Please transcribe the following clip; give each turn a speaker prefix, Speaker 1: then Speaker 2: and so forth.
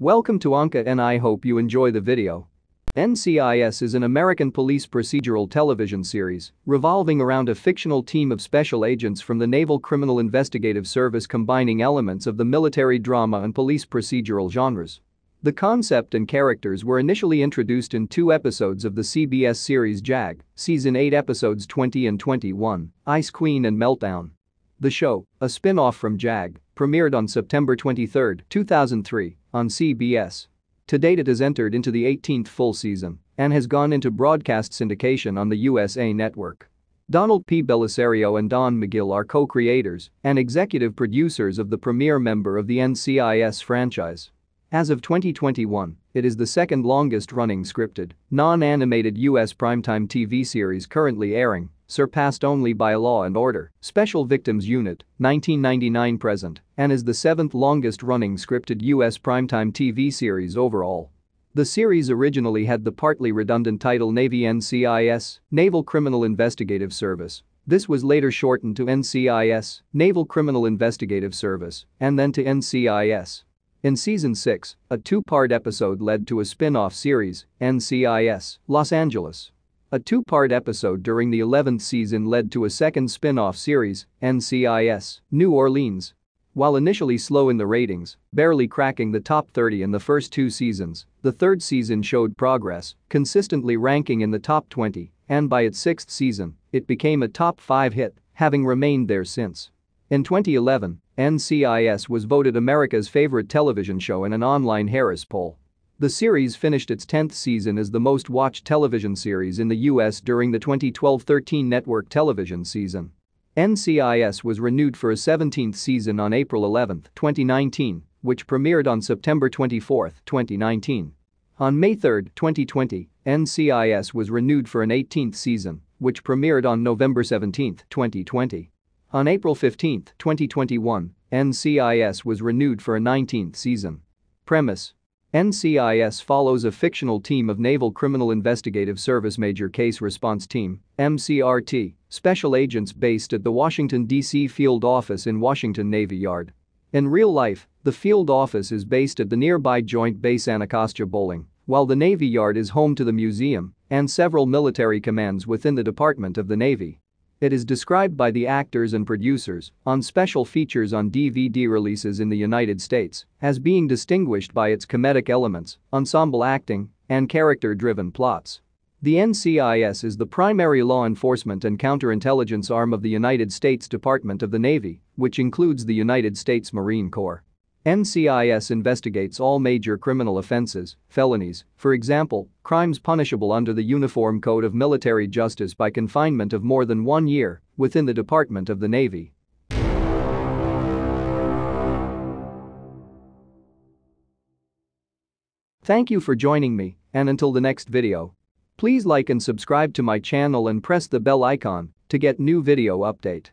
Speaker 1: Welcome to Anka and I hope you enjoy the video. NCIS is an American police procedural television series revolving around a fictional team of special agents from the Naval Criminal Investigative Service combining elements of the military drama and police procedural genres. The concept and characters were initially introduced in two episodes of the CBS series JAG, Season 8 Episodes 20 and 21, Ice Queen and Meltdown. The show, a spin-off from JAG, premiered on September 23, 2003, on CBS. To date it has entered into the 18th full season and has gone into broadcast syndication on the USA Network. Donald P. Belisario and Don McGill are co-creators and executive producers of the premiere member of the NCIS franchise. As of 2021, it is the second longest-running scripted, non-animated U.S. primetime TV series currently airing surpassed only by Law and Order, Special Victims Unit, 1999 present, and is the seventh longest running scripted U.S. primetime TV series overall. The series originally had the partly redundant title Navy NCIS, Naval Criminal Investigative Service. This was later shortened to NCIS, Naval Criminal Investigative Service, and then to NCIS. In season 6, a two-part episode led to a spin-off series, NCIS, Los Angeles. A two-part episode during the 11th season led to a second spin-off series, NCIS, New Orleans. While initially slow in the ratings, barely cracking the top 30 in the first two seasons, the third season showed progress, consistently ranking in the top 20, and by its sixth season, it became a top 5 hit, having remained there since. In 2011, NCIS was voted America's favorite television show in an online Harris poll, the series finished its 10th season as the most watched television series in the U.S. during the 2012-13 network television season. NCIS was renewed for a 17th season on April 11, 2019, which premiered on September 24, 2019. On May 3, 2020, NCIS was renewed for an 18th season, which premiered on November 17, 2020. On April 15, 2021, NCIS was renewed for a 19th season. Premise NCIS follows a fictional team of Naval Criminal Investigative Service Major Case Response Team MCRT, special agents based at the Washington, D.C. field office in Washington Navy Yard. In real life, the field office is based at the nearby Joint Base Anacostia Bowling, while the Navy Yard is home to the museum and several military commands within the Department of the Navy. It is described by the actors and producers on special features on DVD releases in the United States as being distinguished by its comedic elements, ensemble acting, and character-driven plots. The NCIS is the primary law enforcement and counterintelligence arm of the United States Department of the Navy, which includes the United States Marine Corps. NCIS investigates all major criminal offenses, felonies, for example, crimes punishable under the Uniform Code of Military Justice by confinement of more than one year within the Department of the Navy. Thank you for joining me, and until the next video. Please like and subscribe to my channel and press the bell icon to get new video update.